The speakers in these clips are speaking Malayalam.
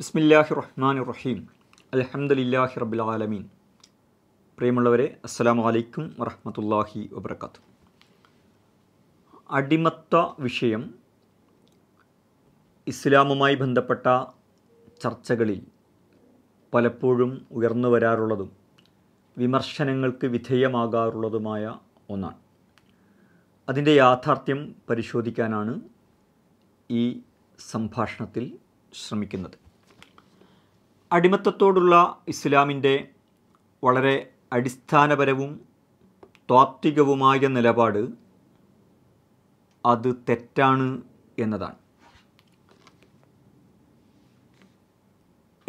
ബിസ്മില്ലാഹി റഹ്മാൻ റഹീം അലഹമ്മദില്ലാഹി റബ്ബിൽ ആലമീൻ പ്രിയമുള്ളവരെ അസ്സാം വലൈക്കും വറഹമത്തല്ലാഹി വബർക്കാത്തു അടിമത്ത വിഷയം ഇസ്ലാമുമായി ബന്ധപ്പെട്ട ചർച്ചകളിൽ പലപ്പോഴും ഉയർന്നു വരാറുള്ളതും വിമർശനങ്ങൾക്ക് വിധേയമാകാറുള്ളതുമായ ഒന്നാണ് അതിൻ്റെ യാഥാർത്ഥ്യം പരിശോധിക്കാനാണ് ഈ സംഭാഷണത്തിൽ ശ്രമിക്കുന്നത് അടിമത്തത്തോടുള്ള ഇസ്ലാമിൻ്റെ വളരെ അടിസ്ഥാനപരവും താത്വികവുമായ നിലപാട് അത് തെറ്റാണ് എന്നതാണ്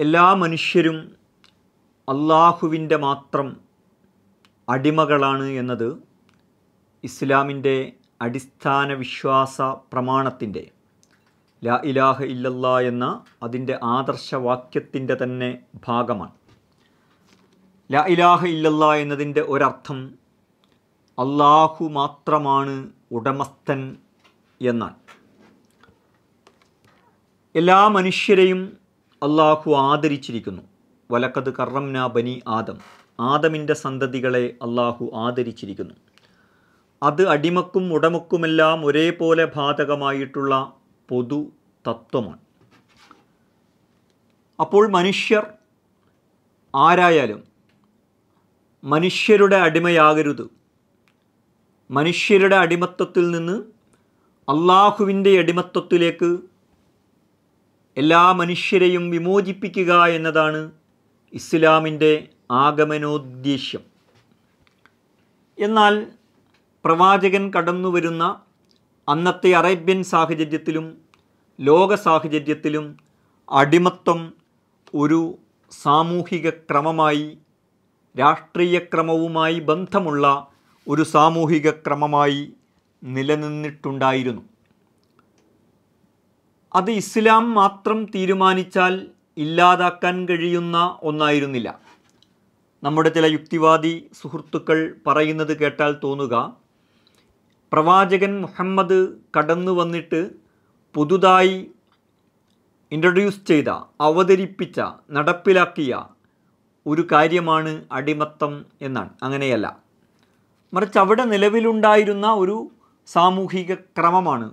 എല്ലാ മനുഷ്യരും അള്ളാഹുവിൻ്റെ മാത്രം അടിമകളാണ് എന്നത് ഇസ്ലാമിൻ്റെ അടിസ്ഥാന വിശ്വാസ പ്രമാണത്തിൻ്റെ ലാ ഇലാഹ ഇല്ലല്ല എന്ന അതിൻ്റെ ആദർശവാക്യത്തിൻ്റെ തന്നെ ഭാഗമാണ് ലാ ഇലാഹ ഇല്ലല്ല എന്നതിൻ്റെ ഒരർത്ഥം അള്ളാഹു മാത്രമാണ് ഉടമസ്ഥൻ എന്നാൽ എല്ലാ മനുഷ്യരെയും അള്ളാഹു ആദരിച്ചിരിക്കുന്നു വലക്കത് കറംന ബനി ആദം ആദമിൻ്റെ സന്തതികളെ അള്ളാഹു ആദരിച്ചിരിക്കുന്നു അത് അടിമക്കും ഉടമക്കുമെല്ലാം ഒരേപോലെ ബാധകമായിട്ടുള്ള പൊതു തത്വമാണ് അപ്പോൾ മനുഷ്യർ ആരായാലും മനുഷ്യരുടെ അടിമയാകരുത് മനുഷ്യരുടെ അടിമത്തത്തിൽ നിന്ന് അള്ളാഹുവിൻ്റെ അടിമത്തത്തിലേക്ക് എല്ലാ മനുഷ്യരെയും വിമോചിപ്പിക്കുക എന്നതാണ് ഇസ്ലാമിൻ്റെ ആഗമനോദ്ദേശ്യം എന്നാൽ പ്രവാചകൻ കടന്നു വരുന്ന അന്നത്തെ അറേബ്യൻ സാഹചര്യത്തിലും ലോക സാഹചര്യത്തിലും അടിമത്തം ഒരു സാമൂഹിക ക്രമമായി രാഷ്ട്രീയ ക്രമവുമായി ബന്ധമുള്ള ഒരു സാമൂഹിക ക്രമമായി നിലനിന്നിട്ടുണ്ടായിരുന്നു അത് ഇസ്ലാം മാത്രം തീരുമാനിച്ചാൽ ഇല്ലാതാക്കാൻ കഴിയുന്ന ഒന്നായിരുന്നില്ല നമ്മുടെ ചില യുക്തിവാദി സുഹൃത്തുക്കൾ പറയുന്നത് കേട്ടാൽ തോന്നുക പ്രവാചകൻ മുഹമ്മദ് കടന്നു വന്നിട്ട് പുതുതായി ഇൻട്രൊഡ്യൂസ് ചെയ്ത അവതരിപ്പിച്ച നടപ്പിലാക്കിയ ഒരു കാര്യമാണ് അടിമത്തം എന്നാണ് അങ്ങനെയല്ല മറിച്ച് അവിടെ നിലവിലുണ്ടായിരുന്ന ഒരു സാമൂഹിക ക്രമമാണ്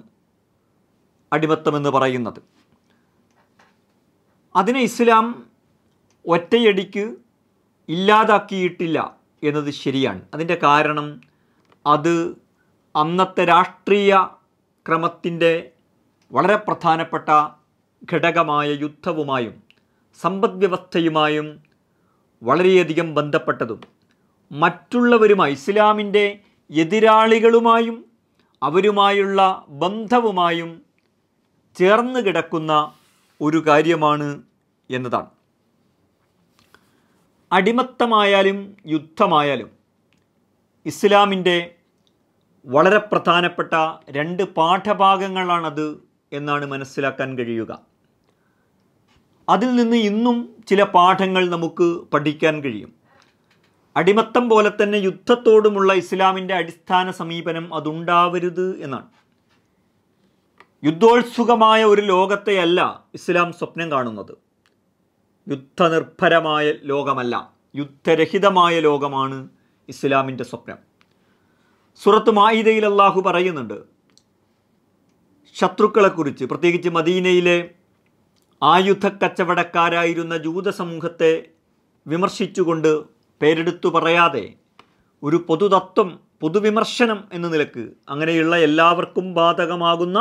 അടിമത്തമെന്ന് പറയുന്നത് അതിനെ ഇസ്ലാം ഒറ്റയടിക്ക് ഇല്ലാതാക്കിയിട്ടില്ല എന്നത് ശരിയാണ് അതിൻ്റെ കാരണം അത് അന്നത്തെ രാഷ്ട്രീയ ക്രമത്തിൻ്റെ വളരെ പ്രധാനപ്പെട്ട ഘടകമായ യുദ്ധവുമായും സമ്പദ്വ്യവസ്ഥയുമായും വളരെയധികം ബന്ധപ്പെട്ടതും മറ്റുള്ളവരുമായി ഇസ്ലാമിൻ്റെ എതിരാളികളുമായും അവരുമായുള്ള ബന്ധവുമായും ചേർന്ന് കിടക്കുന്ന ഒരു കാര്യമാണ് എന്നതാണ് അടിമത്തമായാലും യുദ്ധമായാലും ഇസ്ലാമിൻ്റെ വളരെ പ്രധാനപ്പെട്ട രണ്ട് പാഠഭാഗങ്ങളാണത് എന്നാണ് മനസ്സിലാക്കാൻ കഴിയുക അതിൽ നിന്ന് ഇന്നും ചില പാഠങ്ങൾ നമുക്ക് പഠിക്കാൻ കഴിയും അടിമത്തം പോലെ തന്നെ യുദ്ധത്തോടുമുള്ള ഇസ്ലാമിൻ്റെ അടിസ്ഥാന സമീപനം അതുണ്ടാവരുത് എന്നാണ് യുദ്ധോത്സുഖമായ ഒരു ലോകത്തെയല്ല ഇസ്ലാം സ്വപ്നം കാണുന്നത് യുദ്ധനിർഭരമായ ലോകമല്ല യുദ്ധരഹിതമായ ലോകമാണ് ഇസ്ലാമിൻ്റെ സ്വപ്നം സുറത്ത് മായിദയിൽ അള്ളാഹു പറയുന്നുണ്ട് ശത്രുക്കളെക്കുറിച്ച് പ്രത്യേകിച്ച് മദീനയിലെ ആയുധ കച്ചവടക്കാരായിരുന്ന ജൂത സമൂഹത്തെ വിമർശിച്ചുകൊണ്ട് പേരെടുത്തു പറയാതെ ഒരു പൊതുതത്വം പൊതുവിമർശനം എന്ന നിലക്ക് അങ്ങനെയുള്ള എല്ലാവർക്കും ബാധകമാകുന്ന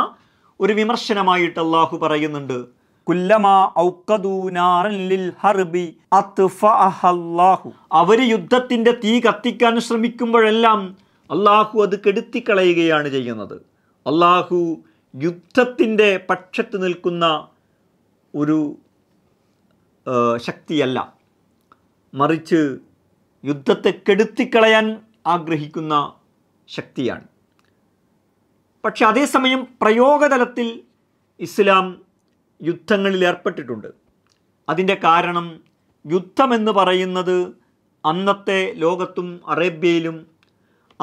ഒരു വിമർശനമായിട്ട് അള്ളാഹു പറയുന്നുണ്ട് അവർ യുദ്ധത്തിൻ്റെ തീ കത്തിക്കാൻ ശ്രമിക്കുമ്പോഴെല്ലാം അള്ളാഹു അത് കെടുത്തിക്കളയുകയാണ് ചെയ്യുന്നത് അള്ളാഹു യുദ്ധത്തിൻ്റെ പക്ഷത്ത് നിൽക്കുന്ന ഒരു ശക്തിയല്ല മറിച്ച് യുദ്ധത്തെ കെടുത്തിക്കളയാൻ ആഗ്രഹിക്കുന്ന ശക്തിയാണ് പക്ഷെ അതേസമയം പ്രയോഗതലത്തിൽ ഇസ്ലാം യുദ്ധങ്ങളിൽ ഏർപ്പെട്ടിട്ടുണ്ട് അതിൻ്റെ കാരണം യുദ്ധമെന്ന് പറയുന്നത് അന്നത്തെ ലോകത്തും അറേബ്യയിലും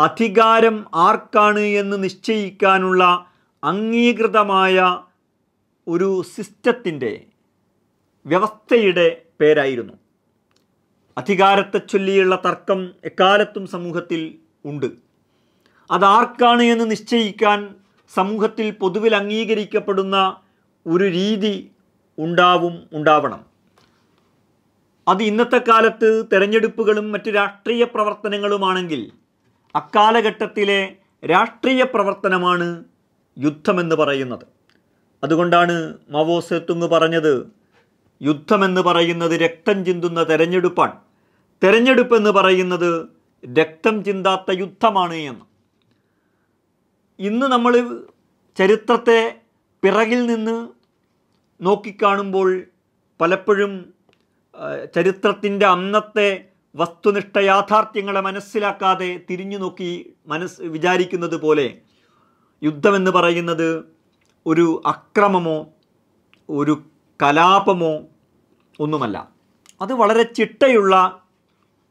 അധികാരം ആർക്കാണ് എന്ന് നിശ്ചയിക്കാനുള്ള അംഗീകൃതമായ ഒരു സിസ്റ്റത്തിൻ്റെ വ്യവസ്ഥയുടെ പേരായിരുന്നു അധികാരത്തെ ചൊല്ലിയുള്ള തർക്കം എക്കാലത്തും സമൂഹത്തിൽ ഉണ്ട് അതാർക്കാണ് എന്ന് നിശ്ചയിക്കാൻ സമൂഹത്തിൽ പൊതുവിൽ അംഗീകരിക്കപ്പെടുന്ന ഒരു രീതി ഉണ്ടാവും ഉണ്ടാവണം അത് ഇന്നത്തെ കാലത്ത് തെരഞ്ഞെടുപ്പുകളും മറ്റ് രാഷ്ട്രീയ പ്രവർത്തനങ്ങളുമാണെങ്കിൽ അക്കാലഘട്ടത്തിലെ രാഷ്ട്രീയ പ്രവർത്തനമാണ് യുദ്ധമെന്ന് പറയുന്നത് അതുകൊണ്ടാണ് മവോ സേത്തുങ് പറഞ്ഞത് യുദ്ധമെന്ന് പറയുന്നത് രക്തം ചിന്തുന്ന തെരഞ്ഞെടുപ്പാണ് തെരഞ്ഞെടുപ്പെന്ന് പറയുന്നത് രക്തം ചിന്താത്ത യുദ്ധമാണ് എന്ന് ഇന്ന് നമ്മൾ ചരിത്രത്തെ പിറകിൽ നിന്ന് നോക്കിക്കാണുമ്പോൾ പലപ്പോഴും ചരിത്രത്തിൻ്റെ അന്നത്തെ വസ്തുനിഷ്ഠ യാഥാർത്ഥ്യങ്ങളെ മനസ്സിലാക്കാതെ തിരിഞ്ഞു നോക്കി മനസ് വിചാരിക്കുന്നത് പോലെ യുദ്ധമെന്ന് പറയുന്നത് ഒരു അക്രമമോ ഒരു കലാപമോ ഒന്നുമല്ല അത് വളരെ ചിട്ടയുള്ള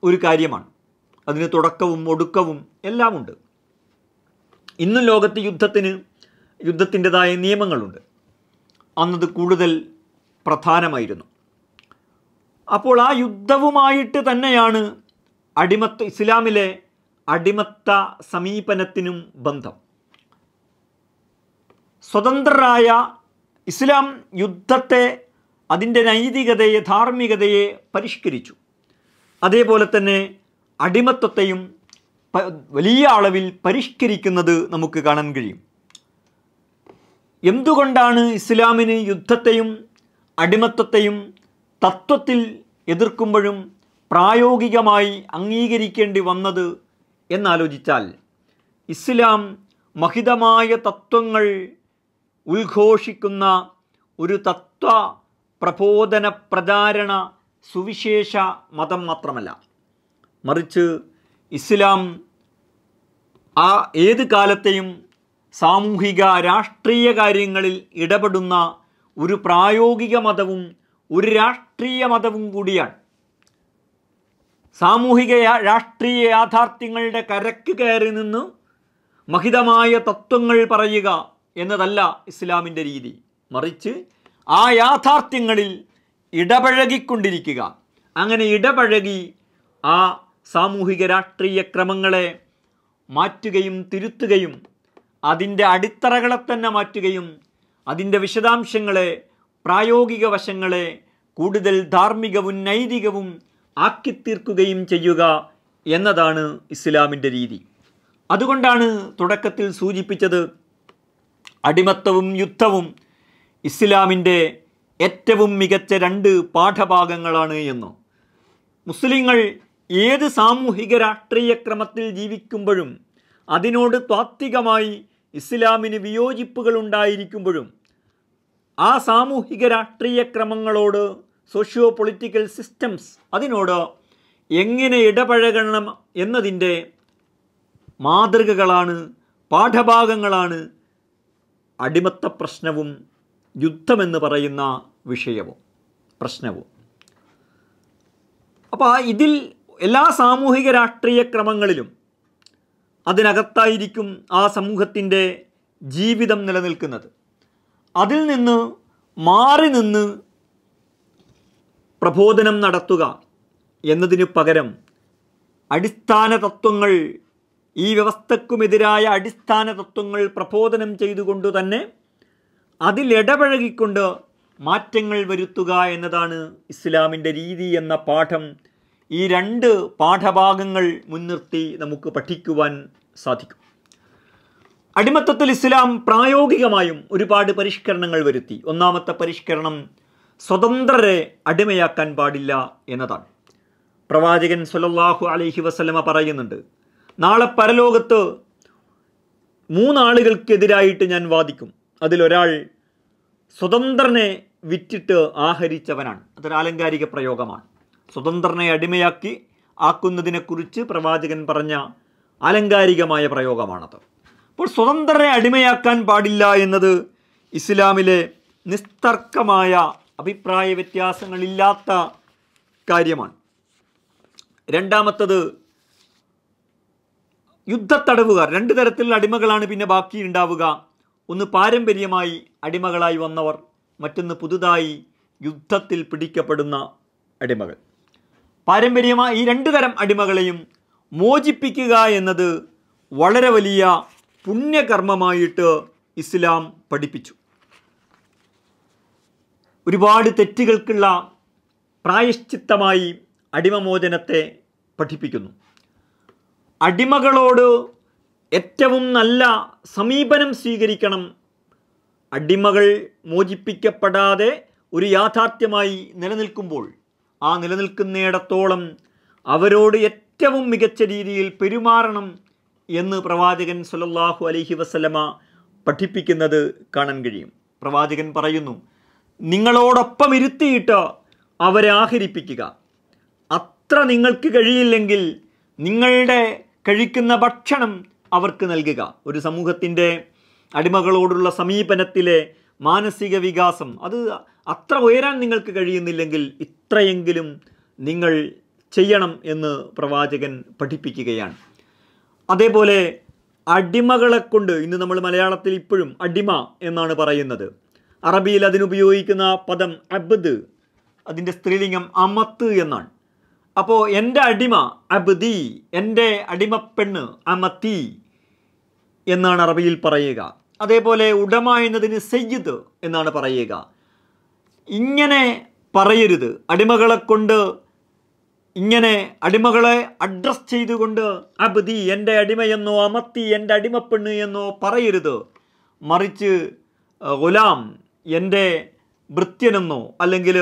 ഒരു കാര്യമാണ് അതിന് തുടക്കവും ഒടുക്കവും എല്ലാമുണ്ട് ഇന്നും ലോകത്ത് യുദ്ധത്തിന് യുദ്ധത്തിൻ്റെതായ നിയമങ്ങളുണ്ട് അന്നത് കൂടുതൽ പ്രധാനമായിരുന്നു അപ്പോൾ ആ യുദ്ധവുമായിട്ട് തന്നെയാണ് അടിമത്ത ഇസ്ലാമിലെ അടിമത്ത സമീപനത്തിനും ബന്ധം സ്വതന്ത്രരായ ഇസ്ലാം യുദ്ധത്തെ അതിൻ്റെ നൈതികതയെ ധാർമ്മികതയെ പരിഷ്കരിച്ചു അതേപോലെ തന്നെ അടിമത്വത്തെയും വലിയ അളവിൽ പരിഷ്കരിക്കുന്നത് നമുക്ക് കാണാൻ കഴിയും എന്തുകൊണ്ടാണ് ഇസ്ലാമിന് യുദ്ധത്തെയും അടിമത്വത്തെയും തത്വത്തിൽ എതിർക്കുമ്പോഴും പ്രായോഗികമായി അംഗീകരിക്കേണ്ടി വന്നത് എന്നാലോചിച്ചാൽ ഇസ്ലാം മഹിതമായ തത്വങ്ങൾ ഉദ്ഘോഷിക്കുന്ന ഒരു തത്വ പ്രബോധന പ്രചാരണ സുവിശേഷ മതം മാത്രമല്ല മറിച്ച് ഇസ്ലാം ആ ഏത് കാലത്തെയും സാമൂഹിക രാഷ്ട്രീയ കാര്യങ്ങളിൽ ഇടപെടുന്ന ഒരു പ്രായോഗിക മതവും ഒരു രാഷ്ട്രീയ മതവും കൂടിയാണ് സാമൂഹിക രാഷ്ട്രീയ യാഥാർത്ഥ്യങ്ങളുടെ കരക്ക് കയറി നിന്ന് മഹിതമായ തത്വങ്ങൾ പറയുക എന്നതല്ല ഇസ്ലാമിൻ്റെ രീതി മറിച്ച് ആ യാഥാർത്ഥ്യങ്ങളിൽ ഇടപഴകിക്കൊണ്ടിരിക്കുക അങ്ങനെ ഇടപഴകി ആ സാമൂഹിക രാഷ്ട്രീയ ക്രമങ്ങളെ മാറ്റുകയും തിരുത്തുകയും അതിൻ്റെ അടിത്തറകളെ തന്നെ മാറ്റുകയും അതിൻ്റെ വിശദാംശങ്ങളെ പ്രായോഗിക വശങ്ങളെ കൂടുതൽ ധാർമ്മികവും നൈതികവും ആക്കിത്തീർക്കുകയും ചെയ്യുക എന്നതാണ് ഇസ്ലാമിൻ്റെ രീതി അതുകൊണ്ടാണ് തുടക്കത്തിൽ സൂചിപ്പിച്ചത് അടിമത്തവും യുദ്ധവും ഇസ്ലാമിൻ്റെ ഏറ്റവും മികച്ച രണ്ട് പാഠഭാഗങ്ങളാണ് എന്ന് മുസ്ലിങ്ങൾ ഏത് സാമൂഹിക രാഷ്ട്രീയ ക്രമത്തിൽ ജീവിക്കുമ്പോഴും അതിനോട് താത്വികമായി ഇസ്ലാമിന് വിയോജിപ്പുകൾ ഉണ്ടായിരിക്കുമ്പോഴും ആ സാമൂഹിക രാഷ്ട്രീയ ക്രമങ്ങളോട് സോഷ്യോ പൊളിറ്റിക്കൽ സിസ്റ്റംസ് അതിനോട് എങ്ങനെ ഇടപഴകണം എന്നതിൻ്റെ മാതൃകകളാണ് പാഠഭാഗങ്ങളാണ് അടിമത്ത പ്രശ്നവും യുദ്ധമെന്ന് പറയുന്ന വിഷയവും പ്രശ്നവും അപ്പോൾ ഇതിൽ എല്ലാ സാമൂഹിക രാഷ്ട്രീയ ക്രമങ്ങളിലും അതിനകത്തായിരിക്കും ആ സമൂഹത്തിൻ്റെ ജീവിതം നിലനിൽക്കുന്നത് അതിൽ നിന്ന് മാറി നിന്ന് പ്രബോധനം നടത്തുക എന്നതിനു പകരം അടിസ്ഥാന തത്വങ്ങൾ ഈ വ്യവസ്ഥക്കുമെതിരായ അടിസ്ഥാന തത്വങ്ങൾ പ്രബോധനം ചെയ്തുകൊണ്ട് തന്നെ അതിലിടപഴകിക്കൊണ്ട് മാറ്റങ്ങൾ വരുത്തുക എന്നതാണ് ഇസ്ലാമിൻ്റെ രീതി എന്ന പാഠം ഈ രണ്ട് പാഠഭാഗങ്ങൾ മുൻനിർത്തി നമുക്ക് പഠിക്കുവാൻ സാധിക്കും അടിമത്തത്തിൽ ഇസ്ലാം പ്രായോഗികമായും ഒരുപാട് പരിഷ്കരണങ്ങൾ വരുത്തി ഒന്നാമത്തെ പരിഷ്കരണം സ്വതന്ത്രരെ അടിമയാക്കാൻ പാടില്ല എന്നതാണ് പ്രവാചകൻ സൊല്ലാഹു അലഹി വസ്ലമ പറയുന്നുണ്ട് നാളെ പരലോകത്ത് മൂന്നാളുകൾക്കെതിരായിട്ട് ഞാൻ വാദിക്കും അതിലൊരാൾ സ്വതന്ത്രനെ വിറ്റിട്ട് ആഹരിച്ചവനാണ് അതൊരു ആലങ്കാരിക പ്രയോഗമാണ് സ്വതന്ത്രനെ അടിമയാക്കി ആക്കുന്നതിനെക്കുറിച്ച് പ്രവാചകൻ പറഞ്ഞ ആലങ്കാരികമായ പ്രയോഗമാണത് അപ്പോൾ സ്വതന്ത്രരെ അടിമയാക്കാൻ പാടില്ല എന്നത് ഇസ്ലാമിലെ നിസ്തർക്കമായ അഭിപ്രായ വ്യത്യാസങ്ങളില്ലാത്ത കാര്യമാണ് രണ്ടാമത്തത് യുദ്ധത്തടവുകാർ രണ്ട് തരത്തിലുള്ള അടിമകളാണ് പിന്നെ ബാക്കി ഉണ്ടാവുക ഒന്ന് പാരമ്പര്യമായി അടിമകളായി വന്നവർ മറ്റൊന്ന് പുതുതായി യുദ്ധത്തിൽ പിടിക്കപ്പെടുന്ന അടിമകൾ പാരമ്പര്യമായി ഈ രണ്ട് തരം അടിമകളെയും മോചിപ്പിക്കുക എന്നത് വളരെ വലിയ പുണ്യകർമ്മമായിട്ട് ഇസ്ലാം പഠിപ്പിച്ചു ഒരുപാട് തെറ്റുകൾക്കുള്ള പ്രായശ്ചിത്തമായി അടിമമോചനത്തെ പഠിപ്പിക്കുന്നു അടിമകളോട് ഏറ്റവും നല്ല സമീപനം സ്വീകരിക്കണം അടിമകൾ മോചിപ്പിക്കപ്പെടാതെ ഒരു യാഥാർത്ഥ്യമായി നിലനിൽക്കുമ്പോൾ ആ നിലനിൽക്കുന്നിടത്തോളം അവരോട് ഏറ്റവും മികച്ച രീതിയിൽ പെരുമാറണം എന്ന് പ്രവാചകൻ സുലല്ലാഹു അലഹി വസ്ലമ പഠിപ്പിക്കുന്നത് കാണാൻ കഴിയും പ്രവാചകൻ പറയുന്നു നിങ്ങളോടൊപ്പം ഇരുത്തിയിട്ട് അവരെ ആഹരിപ്പിക്കുക അത്ര നിങ്ങൾക്ക് കഴിയില്ലെങ്കിൽ നിങ്ങളുടെ കഴിക്കുന്ന ഭക്ഷണം അവർക്ക് നൽകുക ഒരു സമൂഹത്തിൻ്റെ അടിമകളോടുള്ള സമീപനത്തിലെ മാനസിക വികാസം അത് അത്ര ഉയരാൻ നിങ്ങൾക്ക് കഴിയുന്നില്ലെങ്കിൽ ഇത്രയെങ്കിലും നിങ്ങൾ ചെയ്യണം എന്ന് പ്രവാചകൻ പഠിപ്പിക്കുകയാണ് അതേപോലെ അടിമകളെ കൊണ്ട് ഇന്ന് നമ്മൾ മലയാളത്തിൽ ഇപ്പോഴും അടിമ എന്നാണ് പറയുന്നത് അറബിയിൽ അതിനുപയോഗിക്കുന്ന പദം അബ്ദ് അതിൻ്റെ സ്ത്രീലിംഗം അമത്ത് എന്നാണ് അപ്പോൾ എൻ്റെ അടിമ അബ്ദി എൻ്റെ അടിമപ്പെണ്ണ് അമത്തി എന്നാണ് അറബിയിൽ പറയുക അതേപോലെ ഉടമ എന്നതിന് സയ്യിദ് എന്നാണ് പറയുക ഇങ്ങനെ പറയരുത് അടിമകളെ കൊണ്ട് ഇങ്ങനെ അടിമകളെ അഡ്രസ് ചെയ്തുകൊണ്ട് അബ്ദി എൻ്റെ അടിമയെന്നോ അമത്തി എൻ്റെ അടിമപ്പെണ്ണ് എന്നോ പറയരുത് മറിച്ച് ഗുലാം എൻ്റെ ഭൃത്യനെന്നോ അല്ലെങ്കിൽ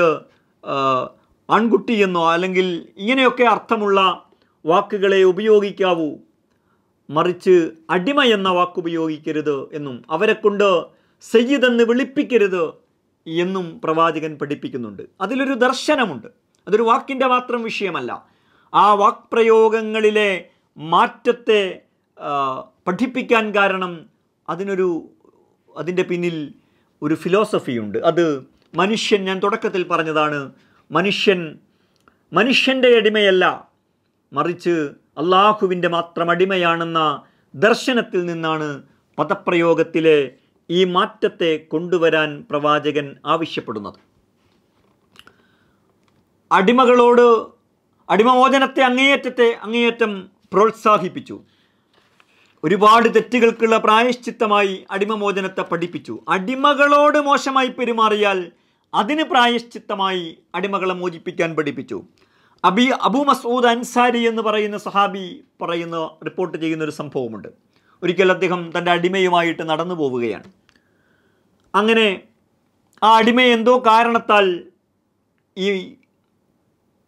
ആൺകുട്ടിയെന്നോ അല്ലെങ്കിൽ ഇങ്ങനെയൊക്കെ അർത്ഥമുള്ള വാക്കുകളെ ഉപയോഗിക്കാവൂ മറിച്ച് അടിമ എന്ന വാക്കുപയോഗിക്കരുത് എന്നും അവരെ കൊണ്ട് സയ്യിദെന്ന് വിളിപ്പിക്കരുത് എന്നും പ്രവാചകൻ പഠിപ്പിക്കുന്നുണ്ട് അതിലൊരു ദർശനമുണ്ട് അതൊരു വാക്കിൻ്റെ മാത്രം വിഷയമല്ല ആ വാക്പ്രയോഗങ്ങളിലെ മാറ്റത്തെ പഠിപ്പിക്കാൻ കാരണം അതിനൊരു അതിൻ്റെ പിന്നിൽ ഒരു ഫിലോസഫിയുണ്ട് അത് മനുഷ്യൻ ഞാൻ തുടക്കത്തിൽ പറഞ്ഞതാണ് മനുഷ്യൻ മനുഷ്യൻ്റെ അടിമയല്ല മറിച്ച് അള്ളാഹുവിൻ്റെ മാത്രം അടിമയാണെന്ന ദർശനത്തിൽ നിന്നാണ് പദപ്രയോഗത്തിലെ ഈ മാറ്റത്തെ കൊണ്ടുവരാൻ പ്രവാചകൻ ആവശ്യപ്പെടുന്നത് അടിമകളോട് അടിമമോചനത്തെ അങ്ങേയറ്റത്തെ അങ്ങേയറ്റം പ്രോത്സാഹിപ്പിച്ചു ഒരുപാട് തെറ്റുകൾക്കുള്ള പ്രായശ്ചിത്തമായി അടിമമോചനത്തെ പഠിപ്പിച്ചു അടിമകളോട് മോശമായി പെരുമാറിയാൽ അതിന് പ്രായശ്ചിത്തമായി അടിമകളെ മോചിപ്പിക്കാൻ പഠിപ്പിച്ചു അബി അബു മസൂദ് അൻസാരി എന്ന് പറയുന്ന സഹാബി പറയുന്ന റിപ്പോർട്ട് ചെയ്യുന്ന ഒരു സംഭവമുണ്ട് ഒരിക്കൽ അദ്ദേഹം തൻ്റെ അടിമയുമായിട്ട് നടന്നു പോവുകയാണ് അങ്ങനെ ആ അടിമ എന്തോ കാരണത്താൽ ഈ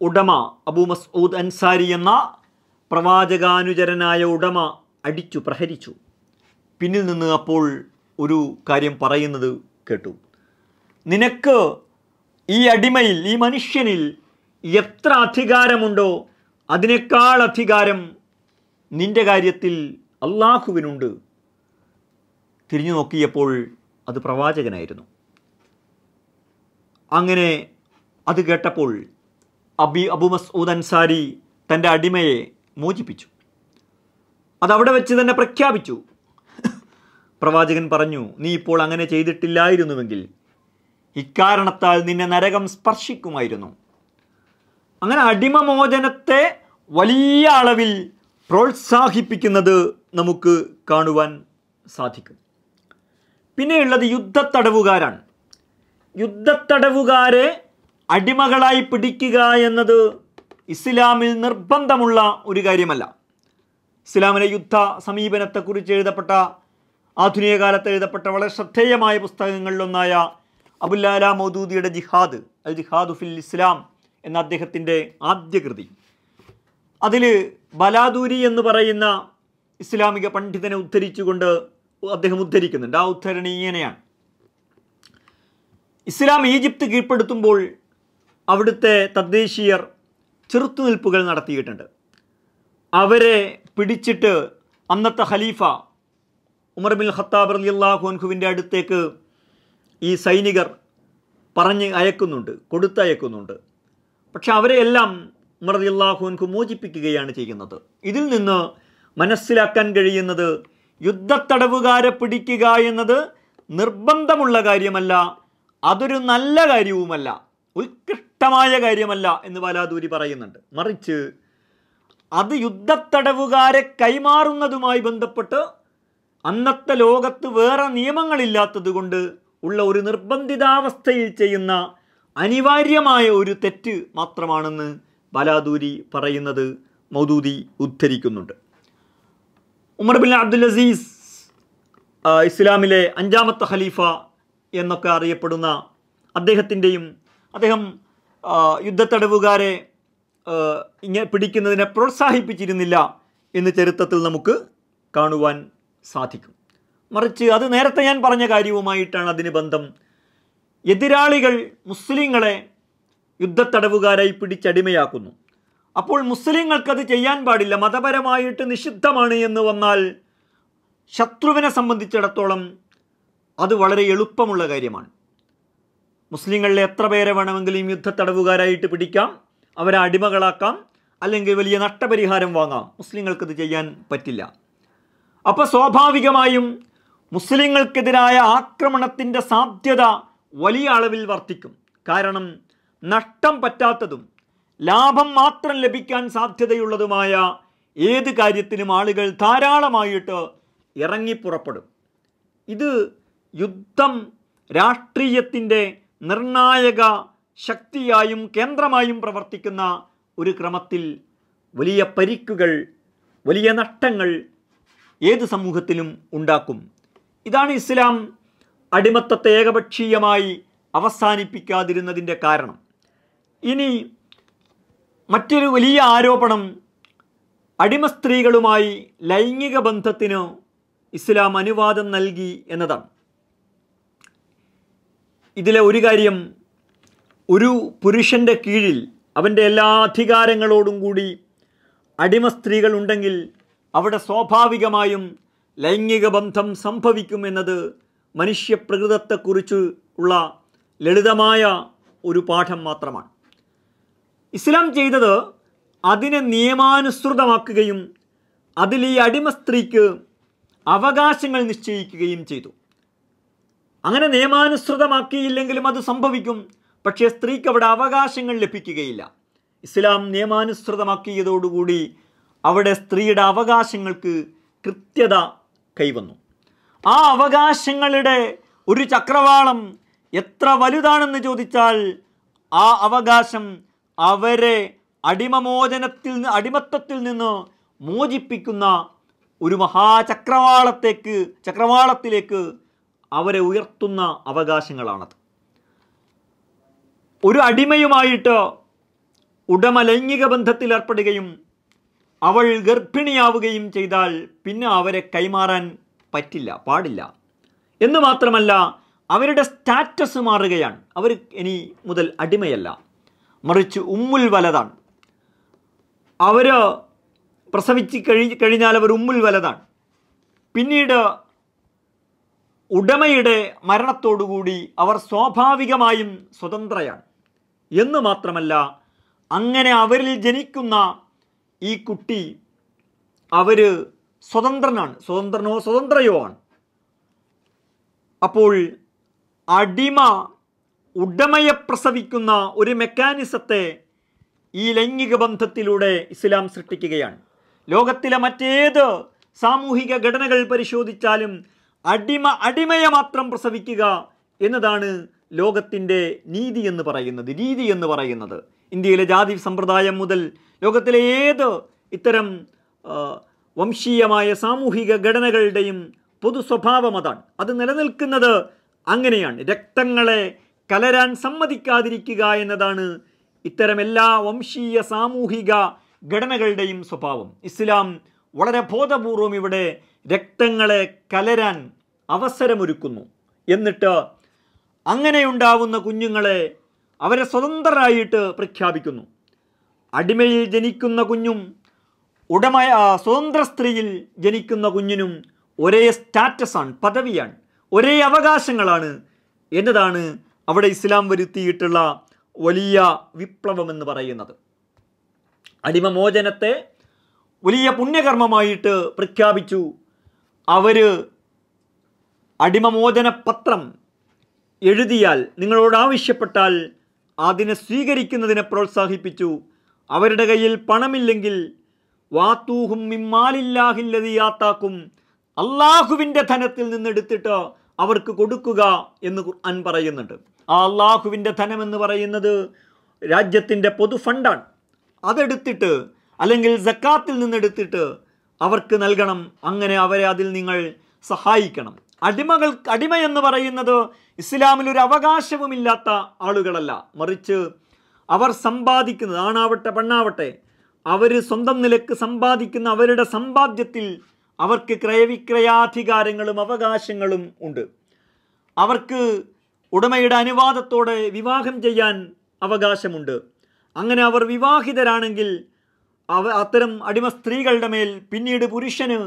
ഉടമ അബൂ മസ്ഊദ് അൻസാരി എന്ന പ്രവാചകാനുചരനായ ഉടമ അടിച്ചു പ്രഹരിച്ചു പിന്നിൽ നിന്ന് അപ്പോൾ ഒരു കാര്യം പറയുന്നത് കേട്ടു നിനക്ക് ഈ അടിമയിൽ ഈ മനുഷ്യനിൽ എത്ര അധികാരമുണ്ടോ അതിനേക്കാൾ അധികാരം നിന്റെ കാര്യത്തിൽ അള്ളാഹുവിനുണ്ട് തിരിഞ്ഞു നോക്കിയപ്പോൾ അത് പ്രവാചകനായിരുന്നു അങ്ങനെ അത് കേട്ടപ്പോൾ അബി അബു മസ്ഊദ് അൻസാരി തൻ്റെ അടിമയെ മോചിപ്പിച്ചു അതവിടെ വെച്ച് തന്നെ പ്രഖ്യാപിച്ചു പ്രവാചകൻ പറഞ്ഞു നീ ഇപ്പോൾ അങ്ങനെ ചെയ്തിട്ടില്ലായിരുന്നുവെങ്കിൽ ഇക്കാരണത്താൽ നിന്നെ നരകം സ്പർശിക്കുമായിരുന്നു അങ്ങനെ അടിമമോചനത്തെ വലിയ അളവിൽ പ്രോത്സാഹിപ്പിക്കുന്നത് നമുക്ക് കാണുവാൻ സാധിക്കും പിന്നെയുള്ളത് യുദ്ധത്തടവുകാരാണ് യുദ്ധത്തടവുകാരെ അടിമകളായി പിടിക്കുക എന്നത് ഇസ്ലാമിൽ നിർബന്ധമുള്ള ഒരു കാര്യമല്ല ഇസ്ലാമിലെ യുദ്ധ സമീപനത്തെക്കുറിച്ച് എഴുതപ്പെട്ട ആധുനിക കാലത്ത് എഴുതപ്പെട്ട വളരെ ശ്രദ്ധേയമായ പുസ്തകങ്ങളിലൊന്നായ അബുല്ലാല മൗദൂദിയുടെ ജിഹാദ് അൽ ജിഹാദു ഫിൽ ഇസ്ലാം എന്ന അദ്ദേഹത്തിൻ്റെ ആദ്യ കൃതി അതിൽ ബലാദൂരി എന്ന് പറയുന്ന ഇസ്ലാമിക പണ്ഡിതനെ ഉദ്ധരിച്ചുകൊണ്ട് അദ്ദേഹം ഉദ്ധരിക്കുന്നുണ്ട് ആ ഉദ്ധരണി ഇങ്ങനെയാണ് ഇസ്ലാം ഈജിപ്ത് കീഴ്പ്പെടുത്തുമ്പോൾ അവിടുത്തെ തദ്ദേശീയർ ചെറുത്തുനിൽപ്പുകൾ നടത്തിയിട്ടുണ്ട് അവരെ പിടിച്ചിട്ട് അന്നത്തെ ഖലീഫ ഉമർ ബിൻ ഖത്താബ് അലി അള്ളാഹുൻഹുവിൻ്റെ അടുത്തേക്ക് ഈ സൈനികർ പറഞ്ഞ് അയക്കുന്നുണ്ട് കൊടുത്തയക്കുന്നുണ്ട് പക്ഷെ അവരെ എല്ലാം ഉമർ അലി അള്ളാഹുൻഹു മോചിപ്പിക്കുകയാണ് ചെയ്യുന്നത് ഇതിൽ നിന്ന് മനസ്സിലാക്കാൻ കഴിയുന്നത് യുദ്ധത്തടവുകാരെ പിടിക്കുക എന്നത് നിർബന്ധമുള്ള കാര്യമല്ല അതൊരു നല്ല കാര്യവുമല്ല ഉത്കൃഷ്ട വ്യക്തമായ കാര്യമല്ല എന്ന് ബാലാദൂരി പറയുന്നുണ്ട് മറിച്ച് അത് യുദ്ധത്തടവുകാരെ കൈമാറുന്നതുമായി ബന്ധപ്പെട്ട് അന്നത്തെ ലോകത്ത് വേറെ നിയമങ്ങളില്ലാത്തത് കൊണ്ട് ഉള്ള ഒരു നിർബന്ധിതാവസ്ഥയിൽ ചെയ്യുന്ന അനിവാര്യമായ ഒരു തെറ്റ് മാത്രമാണെന്ന് ബാലാദൂരി പറയുന്നത് മൗദൂദി ഉദ്ധരിക്കുന്നുണ്ട് ഉമർ ബിൻ അബ്ദുൽ അസീസ് ഇസ്ലാമിലെ അഞ്ചാമത്തെ ഖലീഫ എന്നൊക്കെ അറിയപ്പെടുന്ന അദ്ദേഹത്തിൻ്റെയും അദ്ദേഹം യുദ്ധത്തടവുകാരെ ഇങ്ങനെ പിടിക്കുന്നതിനെ പ്രോത്സാഹിപ്പിച്ചിരുന്നില്ല എന്ന് ചരിത്രത്തിൽ നമുക്ക് കാണുവാൻ സാധിക്കും മറിച്ച് അത് നേരത്തെ ഞാൻ പറഞ്ഞ കാര്യവുമായിട്ടാണ് അതിന് ബന്ധം എതിരാളികൾ മുസ്ലിങ്ങളെ യുദ്ധത്തടവുകാരായി പിടിച്ചടിമയാക്കുന്നു അപ്പോൾ മുസ്ലിങ്ങൾക്കത് ചെയ്യാൻ പാടില്ല മതപരമായിട്ട് നിഷിദ്ധമാണ് എന്ന് വന്നാൽ ശത്രുവിനെ സംബന്ധിച്ചിടത്തോളം അത് വളരെ എളുപ്പമുള്ള കാര്യമാണ് മുസ്ലിങ്ങളിൽ എത്ര പേരെ വേണമെങ്കിലും യുദ്ധ തടവുകാരായിട്ട് പിടിക്കാം അവരെ അടിമകളാക്കാം അല്ലെങ്കിൽ വലിയ നഷ്ടപരിഹാരം വാങ്ങാം മുസ്ലിങ്ങൾക്കത് ചെയ്യാൻ പറ്റില്ല അപ്പോൾ സ്വാഭാവികമായും മുസ്ലിങ്ങൾക്കെതിരായ ആക്രമണത്തിൻ്റെ സാധ്യത വലിയ അളവിൽ വർദ്ധിക്കും കാരണം നഷ്ടം പറ്റാത്തതും ലാഭം മാത്രം ലഭിക്കാൻ സാധ്യതയുള്ളതുമായ ഏത് കാര്യത്തിലും ആളുകൾ ധാരാളമായിട്ട് ഇറങ്ങിപ്പുറപ്പെടും ഇത് യുദ്ധം രാഷ്ട്രീയത്തിൻ്റെ നിർണായക ശക്തിയായും കേന്ദ്രമായും പ്രവർത്തിക്കുന്ന ഒരു ക്രമത്തിൽ വലിയ പരിക്കുകൾ വലിയ നഷ്ടങ്ങൾ ഏത് സമൂഹത്തിലും ഉണ്ടാക്കും ഇതാണ് ഇസ്ലാം അടിമത്തത്തെ ഏകപക്ഷീയമായി അവസാനിപ്പിക്കാതിരുന്നതിൻ്റെ കാരണം ഇനി മറ്റൊരു വലിയ ആരോപണം അടിമ സ്ത്രീകളുമായി ലൈംഗിക ബന്ധത്തിന് ഇസ്ലാം അനുവാദം നൽകി എന്നതാണ് ഇതിലെ ഒരു കാര്യം ഒരു പുരുഷൻ്റെ കീഴിൽ അവൻ്റെ എല്ലാ അധികാരങ്ങളോടും കൂടി അടിമ സ്ത്രീകൾ ഉണ്ടെങ്കിൽ അവിടെ സ്വാഭാവികമായും ലൈംഗിക ബന്ധം സംഭവിക്കുമെന്നത് മനുഷ്യപ്രകൃതത്തെക്കുറിച്ച് ഉള്ള ലളിതമായ ഒരു പാഠം മാത്രമാണ് ഇസ്ലാം ചെയ്തത് അതിനെ നിയമാനുസൃതമാക്കുകയും അതിൽ ഈ അടിമ സ്ത്രീക്ക് അവകാശങ്ങൾ നിശ്ചയിക്കുകയും ചെയ്തു അങ്ങനെ നിയമാനുസൃതമാക്കിയില്ലെങ്കിലും അത് സംഭവിക്കും പക്ഷേ സ്ത്രീക്ക് അവിടെ അവകാശങ്ങൾ ലഭിക്കുകയില്ല ഇസ്ലാം നിയമാനുസൃതമാക്കിയതോടുകൂടി അവിടെ സ്ത്രീയുടെ അവകാശങ്ങൾക്ക് കൃത്യത കൈവന്നു ആ അവകാശങ്ങളുടെ ഒരു ചക്രവാളം എത്ര വലുതാണെന്ന് ചോദിച്ചാൽ ആ അവകാശം അവരെ അടിമമോചനത്തിൽ നിന്ന് അടിമത്തത്തിൽ നിന്ന് മോചിപ്പിക്കുന്ന ഒരു മഹാചക്രവാളത്തേക്ക് ചക്രവാളത്തിലേക്ക് അവരെ ഉയർത്തുന്ന അവകാശങ്ങളാണത് ഒരു അടിമയുമായിട്ട് ഉടമ ലൈംഗിക ബന്ധത്തിൽ ഏർപ്പെടുകയും അവൾ ഗർഭിണിയാവുകയും ചെയ്താൽ പിന്നെ അവരെ കൈമാറാൻ പറ്റില്ല പാടില്ല എന്ന് മാത്രമല്ല അവരുടെ സ്റ്റാറ്റസ് മാറുകയാണ് അവർ ഇനി മുതൽ അടിമയല്ല മറിച്ച് ഉമ്മുൽ വലതാണ് അവർ പ്രസവിച്ച് കഴി കഴിഞ്ഞാൽ അവർ ഉമ്മുൽ വലതാണ് പിന്നീട് ഉടമയുടെ മരണത്തോടുകൂടി അവർ സ്വാഭാവികമായും സ്വതന്ത്രയാണ് എന്ന് മാത്രമല്ല അങ്ങനെ അവരിൽ ജനിക്കുന്ന ഈ കുട്ടി അവർ സ്വതന്ത്രനാണ് സ്വതന്ത്രനോ സ്വതന്ത്രയോ ആണ് അപ്പോൾ അടിമ ഉടമയെ പ്രസവിക്കുന്ന ഒരു മെക്കാനിസത്തെ ഈ ലൈംഗിക ബന്ധത്തിലൂടെ ഇസ്ലാം സൃഷ്ടിക്കുകയാണ് ലോകത്തിലെ മറ്റേത് സാമൂഹിക ഘടനകൾ പരിശോധിച്ചാലും അടിമ അടിമയെ മാത്രം പ്രസവിക്കുക എന്നതാണ് ലോകത്തിൻ്റെ നീതി എന്ന് പറയുന്നത് രീതി എന്ന് പറയുന്നത് ഇന്ത്യയിലെ ജാതി സമ്പ്രദായം മുതൽ ലോകത്തിലെ ഏത് ഇത്തരം വംശീയമായ സാമൂഹിക ഘടനകളുടെയും പൊതു സ്വഭാവം അതാണ് അത് നിലനിൽക്കുന്നത് അങ്ങനെയാണ് രക്തങ്ങളെ കലരാൻ സമ്മതിക്കാതിരിക്കുക എന്നതാണ് ഇത്തരം എല്ലാ വംശീയ സാമൂഹിക ഘടനകളുടെയും സ്വഭാവം ഇസ്ലാം വളരെ ബോധപൂർവം ഇവിടെ രക്തങ്ങളെ കലരാൻ അവസരമൊരുക്കുന്നു എന്നിട്ട് അങ്ങനെയുണ്ടാവുന്ന കുഞ്ഞുങ്ങളെ അവരെ സ്വതന്ത്രരായിട്ട് പ്രഖ്യാപിക്കുന്നു അടിമയിൽ ജനിക്കുന്ന കുഞ്ഞും ഉടമയ സ്വതന്ത്ര സ്ത്രീയിൽ ജനിക്കുന്ന കുഞ്ഞിനും ഒരേ സ്റ്റാറ്റസാണ് പദവിയാണ് ഒരേ അവകാശങ്ങളാണ് എന്നതാണ് അവിടെ ഇസ്ലാം വരുത്തിയിട്ടുള്ള വലിയ വിപ്ലവമെന്ന് പറയുന്നത് അടിമമോചനത്തെ വലിയ പുണ്യകർമ്മമായിട്ട് പ്രഖ്യാപിച്ചു അവർ അടിമമോചന പത്രം എഴുതിയാൽ നിങ്ങളോട് ആവശ്യപ്പെട്ടാൽ അതിനെ സ്വീകരിക്കുന്നതിനെ പ്രോത്സാഹിപ്പിച്ചു അവരുടെ കയ്യിൽ പണമില്ലെങ്കിൽ വാത്തൂഹും യാത്താക്കും അള്ളാഹുവിൻ്റെ ധനത്തിൽ നിന്നെടുത്തിട്ട് അവർക്ക് കൊടുക്കുക എന്ന് ഖുർആൻ പറയുന്നുണ്ട് ആ അള്ളാഹുവിൻ്റെ ധനം എന്ന് പറയുന്നത് രാജ്യത്തിൻ്റെ പൊതു ഫണ്ടാണ് അതെടുത്തിട്ട് അല്ലെങ്കിൽ ജക്കാത്തിൽ നിന്നെടുത്തിട്ട് അവർക്ക് നൽകണം അങ്ങനെ അവരെ അതിൽ നിങ്ങൾ സഹായിക്കണം അടിമകൾ അടിമ എന്ന് പറയുന്നത് ഇസ്ലാമിൽ ഒരു അവകാശവുമില്ലാത്ത ആളുകളല്ല മറിച്ച് അവർ സമ്പാദിക്കുന്നത് ആണാവട്ടെ പെണ്ണാവട്ടെ അവർ സ്വന്തം നിലക്ക് സമ്പാദിക്കുന്ന അവരുടെ സമ്പാദ്യത്തിൽ അവർക്ക് ക്രയവിക്രയാധികാരങ്ങളും അവകാശങ്ങളും ഉണ്ട് അവർക്ക് ഉടമയുടെ അനുവാദത്തോടെ വിവാഹം ചെയ്യാൻ അവകാശമുണ്ട് അങ്ങനെ അവർ വിവാഹിതരാണെങ്കിൽ അവ അത്തരം അടിമ സ്ത്രീകളുടെ മേൽ പിന്നീട് പുരുഷന്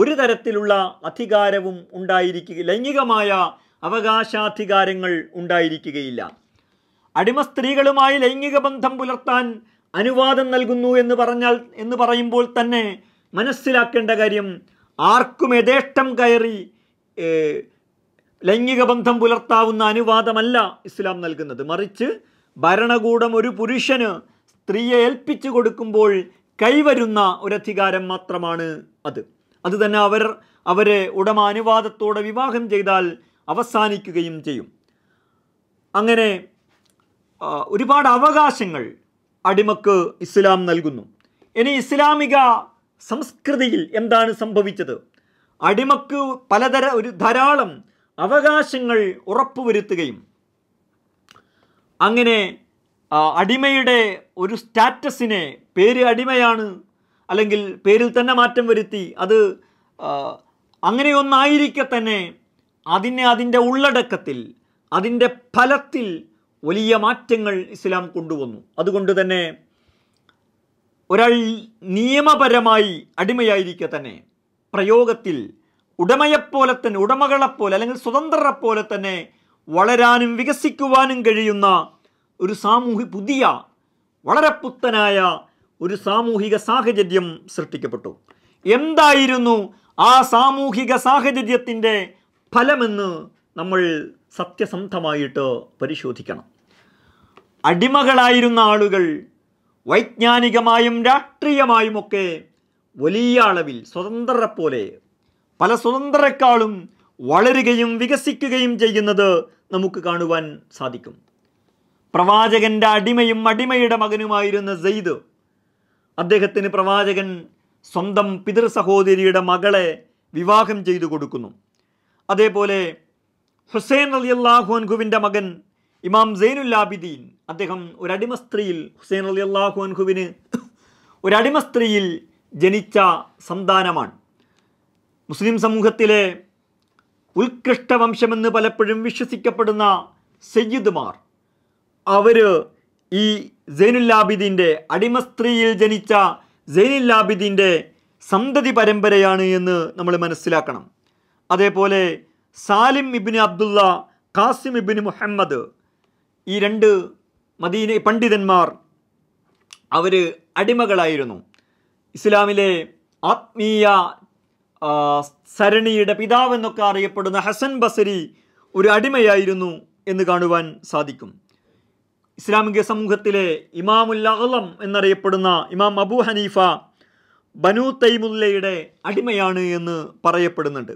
ഒരു തരത്തിലുള്ള അധികാരവും ഉണ്ടായിരിക്കുക ലൈംഗികമായ അവകാശാധികാരങ്ങൾ ഉണ്ടായിരിക്കുകയില്ല അടിമ സ്ത്രീകളുമായി ലൈംഗിക ബന്ധം പുലർത്താൻ അനുവാദം നൽകുന്നു എന്ന് പറഞ്ഞാൽ എന്ന് പറയുമ്പോൾ തന്നെ മനസ്സിലാക്കേണ്ട കാര്യം ആർക്കും യഥേഷ്ടം കയറി ലൈംഗിക ബന്ധം പുലർത്താവുന്ന അനുവാദമല്ല ഇസ്ലാം നൽകുന്നത് മറിച്ച് ഭരണകൂടം ഒരു പുരുഷന് സ്ത്രീയെ ഏൽപ്പിച്ചു കൊടുക്കുമ്പോൾ കൈവരുന്ന ഒരധികാരം മാത്രമാണ് അത് അത് തന്നെ അവർ അവരെ ഉടമ അനുവാദത്തോടെ വിവാഹം ചെയ്താൽ അവസാനിക്കുകയും ചെയ്യും അങ്ങനെ ഒരുപാട് അവകാശങ്ങൾ അടിമക്ക് ഇസ്ലാം നൽകുന്നു ഇനി ഇസ്ലാമിക സംസ്കൃതിയിൽ എന്താണ് സംഭവിച്ചത് അടിമക്ക് പലതര ഒരു ധാരാളം അവകാശങ്ങൾ ഉറപ്പുവരുത്തുകയും അങ്ങനെ അടിമയുടെ ഒരു സ്റ്റാറ്റസിനെ പേര് അടിമയാണ് അല്ലെങ്കിൽ പേരിൽ തന്നെ മാറ്റം വരുത്തി അത് അങ്ങനെയൊന്നായിരിക്കെ തന്നെ അതിനെ അതിൻ്റെ ഉള്ളടക്കത്തിൽ അതിൻ്റെ ഫലത്തിൽ വലിയ മാറ്റങ്ങൾ ഇസ്ലാം കൊണ്ടുവന്നു അതുകൊണ്ട് തന്നെ ഒരാൾ നിയമപരമായി അടിമയായിരിക്കെ തന്നെ പ്രയോഗത്തിൽ ഉടമയെപ്പോലെ തന്നെ ഉടമകളെപ്പോലെ അല്ലെങ്കിൽ സ്വതന്ത്രരെപ്പോലെ തന്നെ വളരാനും വികസിക്കുവാനും കഴിയുന്ന ഒരു സാമൂഹിക പുതിയ വളരെ പുത്തനായ ഒരു സാമൂഹിക സാഹചര്യം സൃഷ്ടിക്കപ്പെട്ടു എന്തായിരുന്നു ആ സാമൂഹിക സാഹചര്യത്തിൻ്റെ ഫലമെന്ന് നമ്മൾ സത്യസന്ധമായിട്ട് പരിശോധിക്കണം അടിമകളായിരുന്ന ആളുകൾ വൈജ്ഞാനികമായും രാഷ്ട്രീയമായുമൊക്കെ വലിയ അളവിൽ സ്വതന്ത്രരെ പോലെ പല സ്വതന്ത്രരെക്കാളും വളരുകയും വികസിക്കുകയും ചെയ്യുന്നത് നമുക്ക് കാണുവാൻ സാധിക്കും പ്രവാചകന്റെ അടിമയും അടിമയുടെ മകനുമായിരുന്ന സെയ്ദ് അദ്ദേഹത്തിന് പ്രവാചകൻ സ്വന്തം പിതൃ സഹോദരിയുടെ മകളെ വിവാഹം ചെയ്തു കൊടുക്കുന്നു അതേപോലെ ഹുസൈൻ അലി അള്ളാഹുഅൻഖുവിൻ്റെ മകൻ ഇമാം സെയ്നുല്ലാബിദ്ദീൻ അദ്ദേഹം ഒരടിമ സ്ത്രീയിൽ ഹുസൈൻ അലി അള്ളാഹുഅൻഖുവിന് ഒരടിമ സ്ത്രീയിൽ ജനിച്ച സന്താനമാണ് മുസ്ലിം സമൂഹത്തിലെ ഉത്കൃഷ്ട വംശമെന്ന് പലപ്പോഴും വിശ്വസിക്കപ്പെടുന്ന സയ്യിദ്മാർ അവർ ഈ സൈനുല്ലാബിദിൻ്റെ അടിമ സ്ത്രീയിൽ ജനിച്ച സൈനുല്ലാബിദിൻ്റെ സന്തതി പരമ്പരയാണ് എന്ന് നമ്മൾ മനസ്സിലാക്കണം അതേപോലെ Salim ibn Abdullah Qasim ibn Muhammad ഈ രണ്ട് മദീന പണ്ഡിതന്മാർ അവർ അടിമകളായിരുന്നു ഇസ്ലാമിലെ ആത്മീയ സരണിയുടെ പിതാവെന്നൊക്കെ അറിയപ്പെടുന്ന ഹസൻ ബസരി ഒരു അടിമയായിരുന്നു എന്ന് കാണുവാൻ സാധിക്കും ഇസ്ലാമിക സമൂഹത്തിലെ ഇമാമുൽ അഹ്ലം എന്നറിയപ്പെടുന്ന ഇമാം അബു ഹനീഫ ബനു തൈമുല്ലയുടെ അടിമയാണ് എന്ന് പറയപ്പെടുന്നുണ്ട്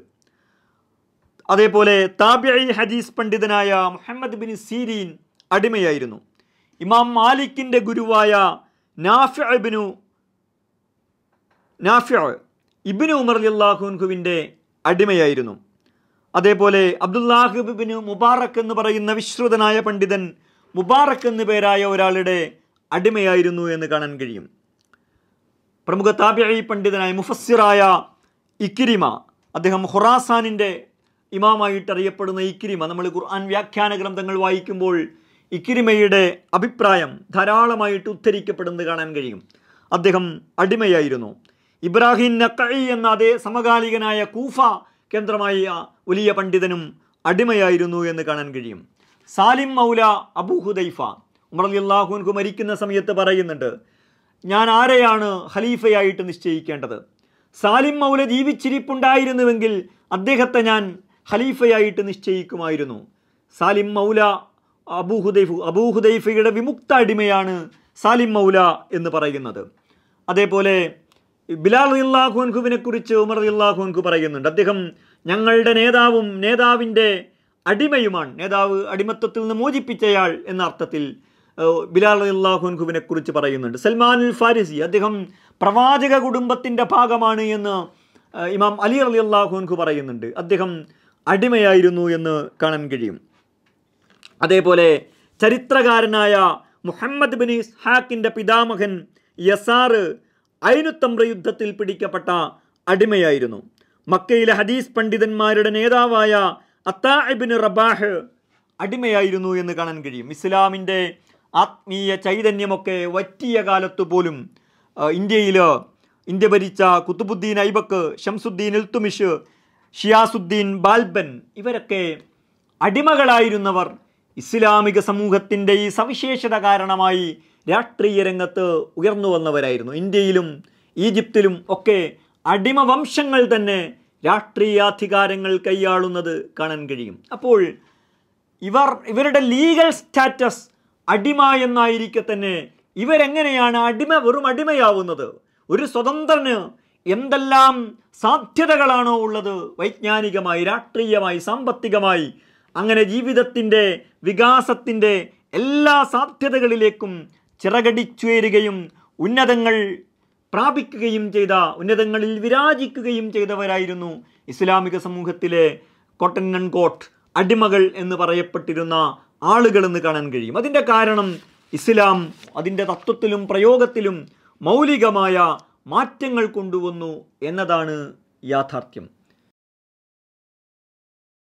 അതേപോലെ താബിഅ ഹദീസ് പണ്ഡിതനായ മുഹമ്മദ് ബിൻ സീരീൻ അടിമയായിരുന്നു ഇമാം മാലിക്കിൻ്റെ ഗുരുവായ നാഫിബിനു നാഫിഅ ഇബിനു ഉമർ അല്ലാഹുൻഖുവിൻ്റെ അടിമയായിരുന്നു അതേപോലെ അബ്ദുല്ലാഹിബിന് മുബാറക് എന്ന് പറയുന്ന വിശ്രുതനായ പണ്ഡിതൻ മുബാറക് എന്നു പേരായ ഒരാളുടെ അടിമയായിരുന്നു എന്ന് കാണാൻ കഴിയും പ്രമുഖ താബിഴി പണ്ഡിതനായ മുഫസ്സിറായ ഇക്കിരിമ അദ്ദേഹം ഖുറാസാനിൻ്റെ ഇമാമായിട്ട് അറിയപ്പെടുന്ന ഇക്കിരിമ നമ്മൾ ഖുർആൻ വ്യാഖ്യാന ഗ്രന്ഥങ്ങൾ വായിക്കുമ്പോൾ ഇക്കിരിമയുടെ അഭിപ്രായം ധാരാളമായിട്ട് ഉദ്ധരിക്കപ്പെടുന്നത് കാണാൻ കഴിയും അദ്ദേഹം അടിമയായിരുന്നു ഇബ്രാഹിം നക്കഴി എന്ന അതേ സമകാലികനായ കൂഫ കേന്ദ്രമായ വലിയ പണ്ഡിതനും അടിമയായിരുന്നു എന്ന് കാണാൻ കഴിയും സാലിം മൗല അബുഹുദൈഫ ഉമർലില്ലാഹുൻകു മരിക്കുന്ന സമയത്ത് പറയുന്നുണ്ട് ഞാൻ ആരെയാണ് ഖലീഫയായിട്ട് നിശ്ചയിക്കേണ്ടത് സാലിം മൗല ജീവിച്ചിരിപ്പുണ്ടായിരുന്നുവെങ്കിൽ അദ്ദേഹത്തെ ഞാൻ ഖലീഫയായിട്ട് നിശ്ചയിക്കുമായിരുന്നു സാലിം മൗല അബൂഹുദൈഫു അബൂഹുദൈഫയുടെ വിമുക്ത അടിമയാണ് സാലിം മൗല എന്ന് പറയുന്നത് അതേപോലെ ബിലാൽ അള്ളാഹുൻഖുവിനെ കുറിച്ച് ഉമർ അള്ളാഹുൻഖു പറയുന്നുണ്ട് അദ്ദേഹം ഞങ്ങളുടെ നേതാവും നേതാവിൻ്റെ അടിമയുമാണ് നേതാവ് അടിമത്വത്തിൽ നിന്ന് മോചിപ്പിച്ചയാൾ എന്ന അർത്ഥത്തിൽ ബിലാൽ അള്ളാഹുൻഖുവിനെ കുറിച്ച് പറയുന്നുണ്ട് സൽമാൻ ഉൽ ഫാരിസി അദ്ദേഹം പ്രവാചക കുടുംബത്തിൻ്റെ ഭാഗമാണ് എന്ന് ഇമാം അലി അലി അള്ളാഹുൻഖു പറയുന്നുണ്ട് അദ്ദേഹം അടിമയായിരുന്നു എന്ന് കാണാൻ കഴിയും അതേപോലെ ചരിത്രകാരനായ മുഹമ്മദ് ബിൻ ഇസ്ഹാക്കിൻ്റെ പിതാമഹൻ യസാറ് ഐനുത്തമ്ര യുദ്ധത്തിൽ പിടിക്കപ്പെട്ട അടിമയായിരുന്നു മക്കയിലെ ഹദീസ് പണ്ഡിതന്മാരുടെ നേതാവായ അത്താഇബിന് റബാഹ് അടിമയായിരുന്നു എന്ന് കാണാൻ കഴിയും ഇസ്ലാമിൻ്റെ ആത്മീയ ചൈതന്യമൊക്കെ വറ്റിയ കാലത്തു പോലും ഇന്ത്യയിൽ ഇന്ത്യ ഭരിച്ച കുത്തുബുദ്ദീൻ ഐബക്ക് ഷംസുദ്ദീൻ ഇൽത്തുമിഷ് ഷിയാസുദ്ദീൻ ബാൽബൻ ഇവരൊക്കെ അടിമകളായിരുന്നവർ ഇസ്ലാമിക സമൂഹത്തിൻ്റെ ഈ സവിശേഷത കാരണമായി രാഷ്ട്രീയ രംഗത്ത് ഉയർന്നു വന്നവരായിരുന്നു ഇന്ത്യയിലും ഈജിപ്തിലും ഒക്കെ അടിമവംശങ്ങൾ തന്നെ രാഷ്ട്രീയാധികാരങ്ങൾ കൈയാളുന്നത് കാണാൻ കഴിയും അപ്പോൾ ഇവർ ഇവരുടെ ലീഗൽ സ്റ്റാറ്റസ് അടിമ എന്നായിരിക്കെ തന്നെ ഇവരെങ്ങനെയാണ് അടിമ വെറും അടിമയാവുന്നത് ഒരു സ്വതന്ത്രന് എന്തെല്ലാം സാധ്യതകളാണോ ഉള്ളത് വൈജ്ഞാനികമായി രാഷ്ട്രീയമായി സാമ്പത്തികമായി അങ്ങനെ ജീവിതത്തിൻ്റെ വികാസത്തിൻ്റെ എല്ലാ സാധ്യതകളിലേക്കും ചിറകടിച്ചുയരുകയും ഉന്നതങ്ങൾ പ്രാപിക്കുകയും ചെയ്ത ഉന്നതങ്ങളിൽ വിരാജിക്കുകയും ചെയ്തവരായിരുന്നു ഇസ്ലാമിക സമൂഹത്തിലെ കോട്ടൻ ആൻഡ് കോട്ട് അടിമകൾ എന്ന് പറയപ്പെട്ടിരുന്ന ആളുകളെന്ന് കാണാൻ കഴിയും അതിൻ്റെ കാരണം ഇസ്ലാം അതിൻ്റെ തത്വത്തിലും പ്രയോഗത്തിലും മൗലികമായ മാറ്റങ്ങൾ കൊണ്ടുവന്നു എന്നതാണ് യാഥാർത്ഥ്യം